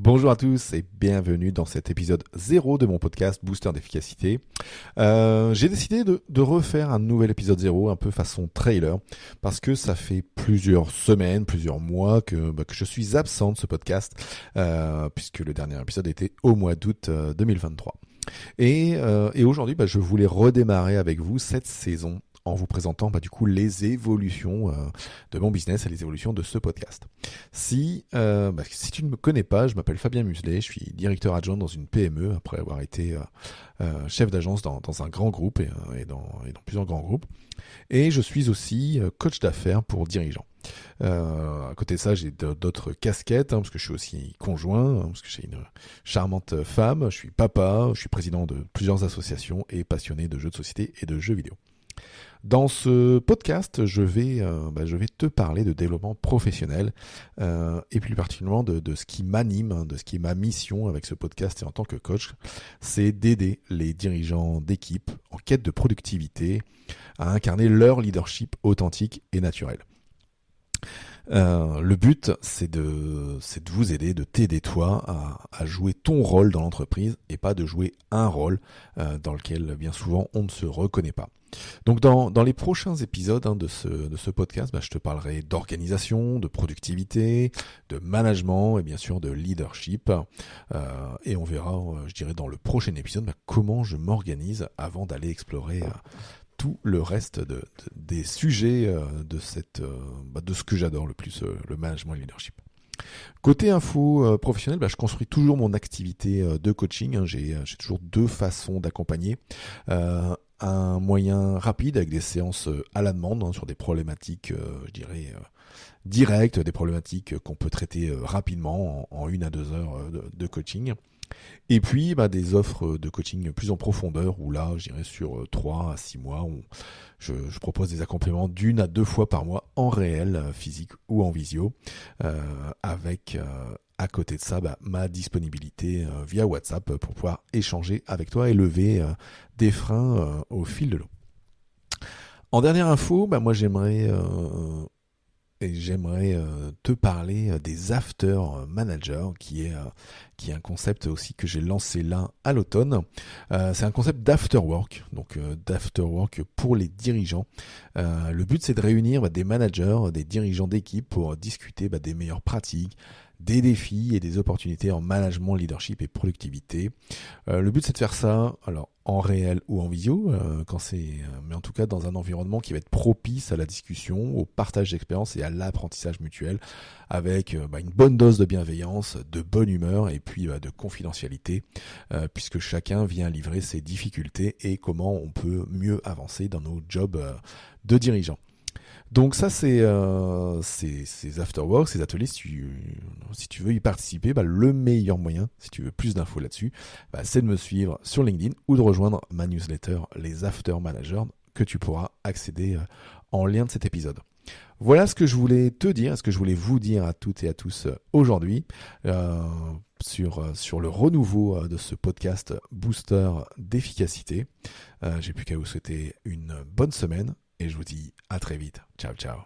Bonjour à tous et bienvenue dans cet épisode 0 de mon podcast Booster d'efficacité. Euh, j'ai décidé de, refaire un nouvel épisode 0 un peu façon trailer parce que ça fait plusieurs semaines, plusieurs mois que, bah, je suis absent de ce podcast euh, puisque le dernier épisode était au mois d'août 2023. Euh, et, aujourd'hui, bah, je voulais redémarrer avec vous cette saison en vous présentant bah, du coup les évolutions euh, de mon business et les évolutions de ce podcast. Si, euh, bah, si tu ne me connais pas, je m'appelle Fabien Muselet, je suis directeur adjoint dans une PME après avoir été euh, chef d'agence dans, un grand groupe et, dans, plusieurs grands groupes. Et je suis aussi coach d'affaires pour dirigeants. à côté de ça, j'ai d'autres casquettes, hein, parce que je suis aussi conjoint, hein, parce que j'ai une charmante femme, je suis papa, je suis président de plusieurs associations et passionné de jeux de société et de jeux vidéo. Dans ce podcast, je vais, euh, bah, je vais te parler de développement professionnel euh, et plus particulièrement de, de ce qui m'anime, hein, de ce qui est ma mission avec ce podcast et en tant que coach, c'est d'aider les dirigeants d'équipe en quête de productivité à incarner leur leadership authentique et naturel. Euh, le but, c'est de, c'est de vous aider, de t'aider toi à, jouer ton rôle dans l'entreprise et pas de jouer un rôle euh, dans lequel bien souvent on ne se reconnaît pas. Donc dans, dans les prochains épisodes hein, de, ce, de ce podcast, bah, je te parlerai d'organisation, de productivité, de management et bien sûr de leadership. Euh, et on verra, euh, je dirais, dans le prochain épisode bah, comment je m'organise avant d'aller explorer tout le reste de, des sujets euh, de, cette, euh, bah, de ce que j'adore le plus, euh, le management et leadership. Côté info professionnel, bah, je construis toujours mon activité de coaching. Hein. j'ai, toujours deux façons d'accompagner. un moyen rapide avec des séances à la demande hein, sur des problématiques, je dirais, directes, des problématiques qu'on peut traiter rapidement en, une à deux heures de coaching. Et puis bah, des offres de coaching plus en profondeur, où là, je dirais sur 3 euh, à 6 mois, où je, propose des accompagnements d'une à deux fois par mois en réel, euh, physique ou en visio, euh, avec à côté de ça bah, ma disponibilité via WhatsApp pour pouvoir échanger avec toi et lever des freins au fil de l'eau. En dernière info, bah, moi j'aimerais j'aimerais euh, te parler euh, des After Manager, qui est, euh, qui est un concept aussi que j'ai lancé là à l'automne. c'est un concept d'After Work, donc d'After Work pour les dirigeants. le but, c'est de réunir bah, des managers, des dirigeants d'équipe pour discuter bah, des meilleures pratiques, des défis et des opportunités en management, leadership et productivité. le but c'est de faire ça alors en réel ou en visio, euh, quand c'est, euh, mais en tout cas dans un environnement qui va être propice à la discussion, au partage d'expériences et à l'apprentissage mutuel, avec euh, bah, une bonne dose de bienveillance, de bonne humeur et puis bah, de confidentialité, puisque chacun vient livrer ses difficultés et comment on peut mieux avancer dans nos jobs de dirigeants. Donc ça, c'est euh, ces afterworks, ces ateliers. Si tu, veux y participer, bah, le meilleur moyen, si tu veux plus d'infos là-dessus, bah, c'est de me suivre sur LinkedIn ou de rejoindre ma newsletter, les After Managers, que tu pourras accéder euh, en lien de cet épisode. Voilà ce que je voulais te dire, ce que je voulais vous dire à toutes et à tous euh, aujourd'hui sur, sur le renouveau de ce podcast Booster d'efficacité. J'ai plus qu'à vous souhaiter une bonne semaine et je vous dis à très vite. Ciao, ciao.